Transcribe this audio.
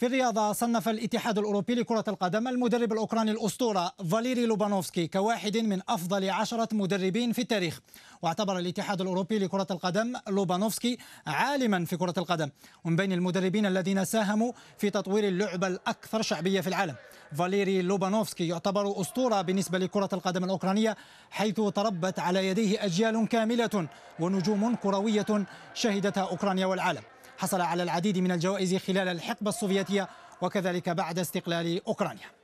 في الرياضة صنف الاتحاد الأوروبي لكرة القدم المدرب الأوكراني الأسطورة فاليري لوبانوفسكي كواحد من أفضل عشرة مدربين في التاريخ واعتبر الاتحاد الأوروبي لكرة القدم لوبانوفسكي عالما في كرة القدم ومن بين المدربين الذين ساهموا في تطوير اللعبة الأكثر شعبية في العالم فاليري لوبانوفسكي يعتبر أسطورة بالنسبة لكرة القدم الأوكرانية حيث تربت على يديه أجيال كاملة ونجوم كروية شهدتها أوكرانيا والعالم حصل على العديد من الجوائز خلال الحقبة السوفيتية وكذلك بعد استقلال أوكرانيا